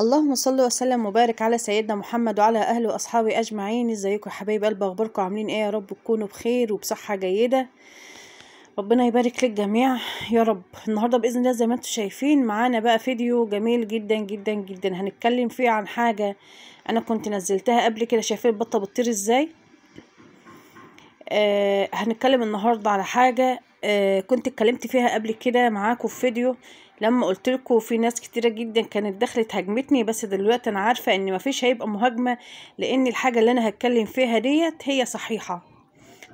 اللهم صل وسلم وبارك على سيدنا محمد وعلى اهله واصحابه اجمعين ازيكم يا حبايب قلب اخباركم عاملين ايه يا رب تكونوا بخير وبصحه جيده ربنا يبارك للجميع يا رب النهارده باذن الله زي ما انتم شايفين معانا بقى فيديو جميل جدا جدا جدا هنتكلم فيه عن حاجه انا كنت نزلتها قبل كده شايفين البطه بتطير ازاي آه هنتكلم النهارده على حاجه آه، كنت اتكلمت فيها قبل كده معاكم في فيديو لما قلت لكم في ناس كتيره جدا كانت دخلت هاجمتني بس دلوقتي انا عارفه ان مفيش هيبقى مهاجمه لان الحاجه اللي انا هتكلم فيها ديت هي صحيحه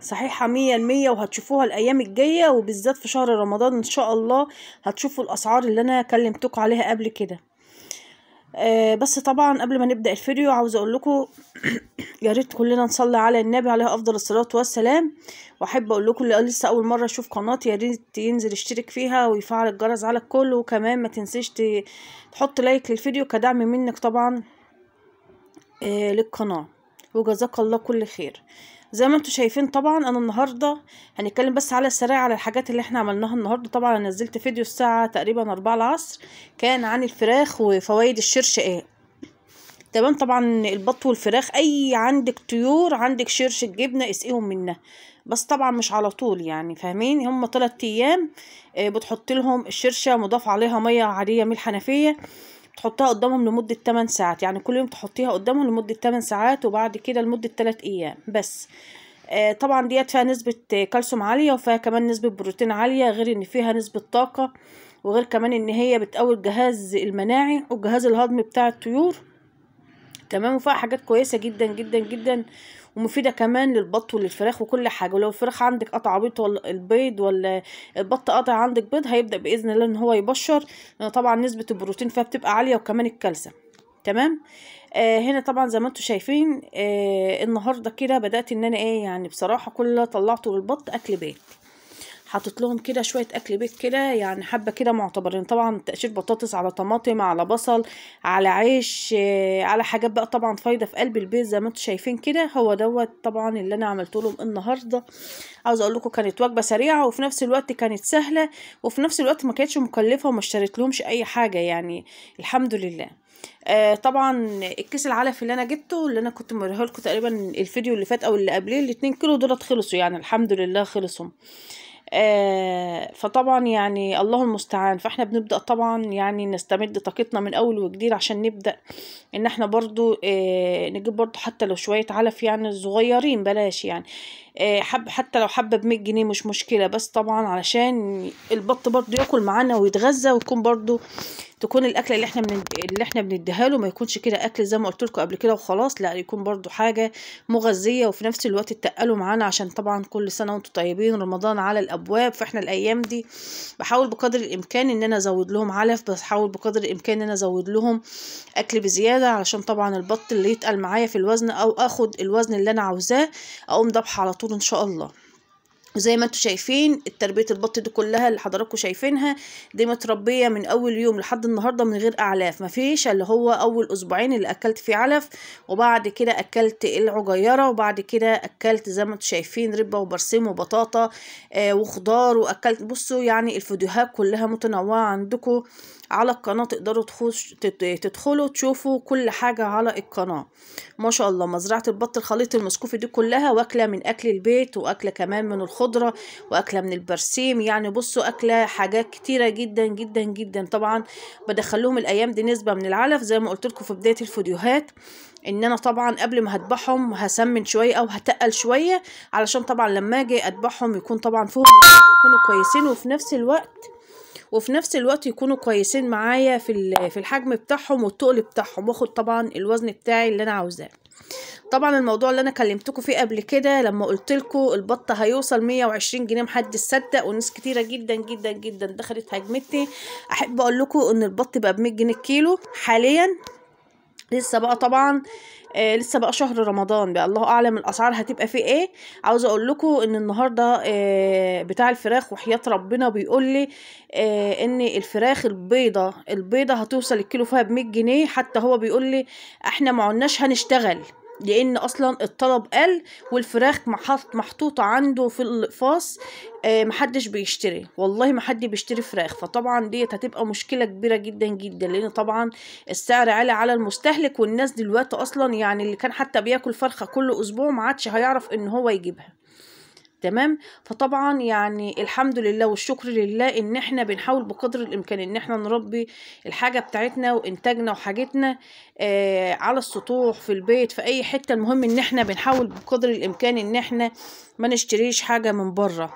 صحيحة مية المية وهتشوفوها الأيام الجاية وبالذات في شهر رمضان إن شاء الله هتشوفوا الأسعار اللي أنا كلمتكم عليها قبل كده آه، بس طبعا قبل ما نبدأ الفيديو عاوز اقول لكم يا ريت كلنا نصلي على النبي عليه افضل الصلاة والسلام واحب اقول لكم اللي لسه اول مرة اشوف قناتي يا ريت ينزل يشترك فيها ويفعل الجرس على الكل وكمان ما تنسيش تحط لايك للفيديو كدعم منك طبعا آه، للقناة وجزاك الله كل خير زي ما انتم شايفين طبعا انا النهارده هنتكلم بس على السريع على الحاجات اللي احنا عملناها النهارده طبعا انا نزلت فيديو الساعه تقريبا 4 العصر كان عن الفراخ وفوائد الشرش ايه تمام طبعا البط والفراخ اي عندك طيور عندك شرش الجبنه اسقيهم منها بس طبعا مش على طول يعني فاهمين هم ثلاث ايام آه، بتحط لهم الشرشه مضاف عليها ميه عاديه من الحنفيه تحطها قدامهم لمدة 8 ساعات يعني كل يوم تحطيها قدامهم لمدة 8 ساعات وبعد كده لمدة 3 ايام بس آه، طبعا ديت فيها نسبة كالسيوم عالية وفيها كمان نسبة بروتين عالية غير ان فيها نسبة طاقة وغير كمان ان هي بتقوي الجهاز المناعي والجهاز الهضمي بتاع الطيور تمام وفيها حاجات كويسة جدا جدا جدا ومفيده كمان للبط وللفراخ وكل حاجه ولو الفراخ عندك قطع بيض ولا البيض ولا البط قطع عندك بيض هيبدا باذن الله ان هو يبشر آه، طبعا نسبه البروتين فيها بتبقى عاليه وكمان الكالسيوم تمام آه هنا طبعا زي ما انتم شايفين آه النهارده كده بدات ان انا ايه يعني بصراحه كل طلعته للبط اكل بيت حطيت لهم كده شويه اكل بيت كده يعني حبه كده معتبرين طبعا تقشير بطاطس على طماطم على بصل على عيش آه، على حاجات بقى طبعا فايده في قلب البيت زي ما انتم شايفين كده هو دوت طبعا اللي انا عملت لهم النهارده عاوز اقول لكم كانت وجبه سريعه وفي نفس الوقت كانت سهله وفي نفس الوقت ما كانتش مكلفه وما اشتريت لهمش اي حاجه يعني الحمد لله آه طبعا الكيس العلف اللي انا جبته اللي انا كنت مريه لكم تقريبا الفيديو اللي فات او اللي قبليه الاتنين كيلو دولت خلصوا يعني الحمد لله خلصوا آه، فطبعا يعني الله المستعان فاحنا بنبدأ طبعا يعني نستمد طاقتنا من أول وجديد عشان نبدأ إن احنا برضو آه، نجيب برضو حتى لو شوية علف يعني صغيرين بلاش يعني آه، حب حتى لو حبة بمية جنيه مش مشكلة بس طبعا علشان البط برضو ياكل معانا ويتغذى ويكون برضو تكون الأكلة اللي احنا من اللي احنا بنديها له ما يكونش كده أكل زي ما قلت لكم قبل كده وخلاص لا يكون برضو حاجة مغذية وفي نفس الوقت تتقلوا معانا عشان طبعا كل سنة وانتم طيبين رمضان على الأبواب فاحنا الأيام دي بحاول بقدر الإمكان إن أنا أزود لهم علف بحاول بقدر الإمكان إن أنا أزود لهم أكل بزيادة علشان طبعا البط اللي يتقل معايا في الوزن أو أخد الوزن اللي أنا عاوزاه أقوم ضبحه على طول طول ان شاء الله زي ما انتم شايفين التربية البط دي كلها اللي حضراتكم شايفينها دي متربية من أول يوم لحد النهاردة من غير أعلاف مفيش اللي هو أول أسبوعين اللي أكلت فيه علف وبعد كده أكلت العجيرة وبعد كده أكلت زي ما انتم شايفين ربة وبرسيم وبطاطا آه وخضار وأكلت بصوا يعني الفيديوهات كلها متنوعة عندكم على القناة تقدروا تدخلوا تشوفوا كل حاجة على القناة ما شاء الله مزرعة البط الخليط المسكوفي دي كلها واكلة من أكل البيت وأكلة كمان من الخضار الخضرة وأكلة من البرسيم يعني بصوا أكلة حاجات كتيرة جدا جدا جدا طبعا بدخلهم الأيام دي نسبة من العلف زي ما قلت لكم في بداية الفيديوهات ان انا طبعا قبل ما هدبحهم هسمن شويه او هتقل شويه علشان طبعا لما اجي ادبحهم يكون طبعا فيهم يكونوا كويسين وفي نفس الوقت وفي نفس الوقت يكونوا كويسين معايا في في الحجم بتاعهم والتقل بتاعهم واخد طبعا الوزن بتاعي اللي انا عاوزاه طبعا الموضوع اللي انا كلمتكم فيه قبل كده لما قلت لكم البط هيوصل 120 جنيه محدش صدق وناس كتيره جدا جدا جدا دخلت هاجمتني احب اقول لكم ان البط بقى ب 100 جنيه الكيلو حاليا لسه بقى طبعا آه لسه بقى شهر رمضان بقى الله اعلم الاسعار هتبقى في ايه عاوزه اقول لكم ان النهارده آه بتاع الفراخ وحياه ربنا بيقول لي آه ان الفراخ البيضه البيضه هتوصل الكيلو فيها ب 100 جنيه حتى هو بيقول لي احنا ما هنشتغل لان اصلا الطلب قل والفراخ محط محطوطه عنده في الاقفاص آه، محدش بيشتري والله حد بيشتري فراخ فطبعا ديت هتبقى مشكله كبيره جدا جدا لان طبعا السعر عالي على المستهلك والناس دلوقتي اصلا يعني اللي كان حتى بياكل فرخه كل اسبوع ما عادش هيعرف ان هو يجيبها تمام فطبعا يعني الحمد لله والشكر لله ان احنا بنحاول بقدر الامكان ان احنا نربي الحاجه بتاعتنا وانتاجنا وحاجتنا آه على السطوح في البيت في اي حته المهم ان احنا بنحاول بقدر الامكان ان احنا ما نشتريش حاجه من بره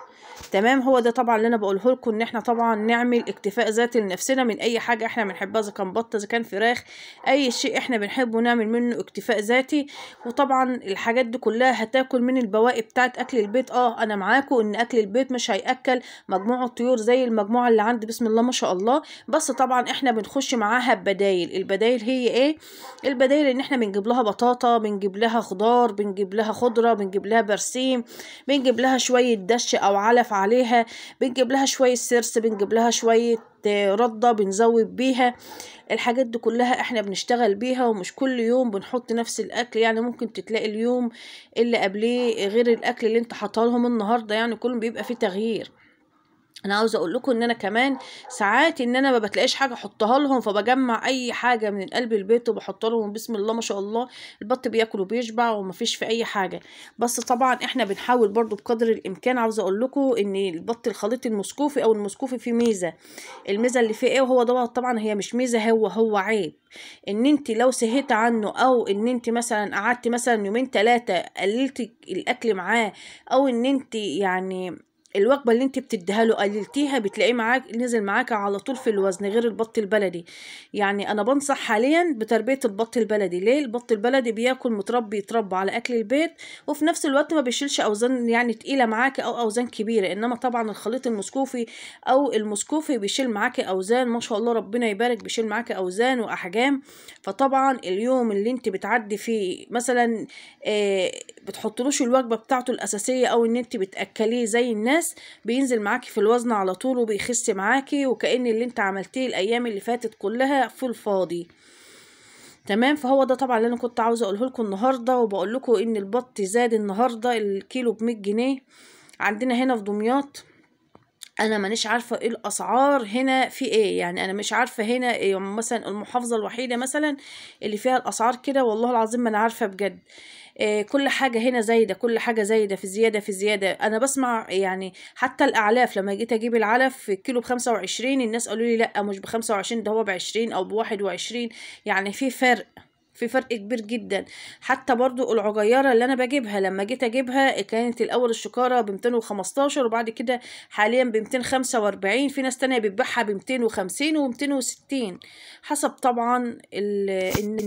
تمام هو ده طبعا اللي انا بقوله لكم ان احنا طبعا نعمل اكتفاء ذاتي لنفسنا من اي حاجه احنا بنحبها اذا كان بط اذا كان فراخ اي شيء احنا بنحبه نعمل منه اكتفاء ذاتي وطبعا الحاجات دي كلها هتاكل من البواقي بتاعت اكل البيت اه انا معاكم ان اكل البيت مش هياكل مجموعه طيور زي المجموعه اللي عندي بسم الله ما شاء الله بس طبعا احنا بنخش معاها ببدايل البدايل هي ايه البدايل ان احنا بنجيب لها بطاطا بنجيب لها خضار بنجيب لها خضره بنجيب لها برسيم بنجيب لها شويه دش او علف عليها بنجيب لها شوية سرس بنجيب لها شوية رده آه، بنزود بيها الحاجات دي كلها احنا بنشتغل بيها ومش كل يوم بنحط نفس الاكل يعني ممكن تلاقي اليوم اللي قبليه غير الاكل اللي انت حاطه لهم النهارده يعني كله بيبقى فيه تغيير انا عاوزه اقول لكم ان انا كمان ساعات ان انا ما بتلاقيش حاجه احطها لهم فبجمع اي حاجه من قلب البيت وبحط لهم بسم الله ما شاء الله البط بياكل وبيشبع ومفيش في اي حاجه بس طبعا احنا بنحاول برضو بقدر الامكان عاوزه اقول لكم ان البط الخليط المسكوفي او المسكوفي فيه ميزه الميزه اللي فيه ايه وهو طبعا هي مش ميزه هو هو عيب ان انت لو سهيت عنه او ان انت مثلا قعدت مثلا يومين ثلاثه قللت الاكل معاه او ان انت يعني الوجبه اللي انت بتديها له قللتيها بتلاقيه معاك نزل معاك على طول في الوزن غير البط البلدي يعني انا بنصح حاليا بتربيه البط البلدي ليه البط البلدي بياكل متربي يتربى على اكل البيت وفي نفس الوقت ما بيشيلش اوزان يعني تقيله معاك او اوزان كبيره انما طبعا الخليط المسكوفي او المسكوفي بيشيل معاك اوزان ما شاء الله ربنا يبارك بيشيل معاك اوزان واحجام فطبعا اليوم اللي انت بتعدي فيه مثلا آه، بتحطلوش الوجبه بتاعته الاساسيه او ان انت بتاكليه زي الناس الناس بينزل معاكي في الوزن على طول وبيخس معاكي وكأن اللي انت عملتيه الايام اللي فاتت كلها في الفاضي تمام فهو ده طبعا اللي انا كنت عاوزه اقوله لكم النهارده وبقول لكم ان البط زاد النهارده الكيلو بمية جنيه عندنا هنا في دمياط انا مانيش عارفه ايه الاسعار هنا في ايه يعني انا مش عارفه هنا إيه يعني مثلا المحافظه الوحيده مثلا اللي فيها الاسعار كده والله العظيم ما انا عارفه بجد إيه كل حاجه هنا زايده كل حاجه زايده في زياده في زياده انا بسمع يعني حتى الاعلاف لما جيت اجيب العلف في الكيلو ب 25 الناس قالوا لي لا مش ب 25 ده هو ب 20 او ب 21 يعني في فرق في فرق كبير جدا حتى برضو العجيرة اللي انا بجيبها لما جيت اجيبها كانت الاول الشكارة ب 215 وبعد كده حاليا ب 245 في ناس تانية بتبيعها ب 250 و 260 حسب طبعا ال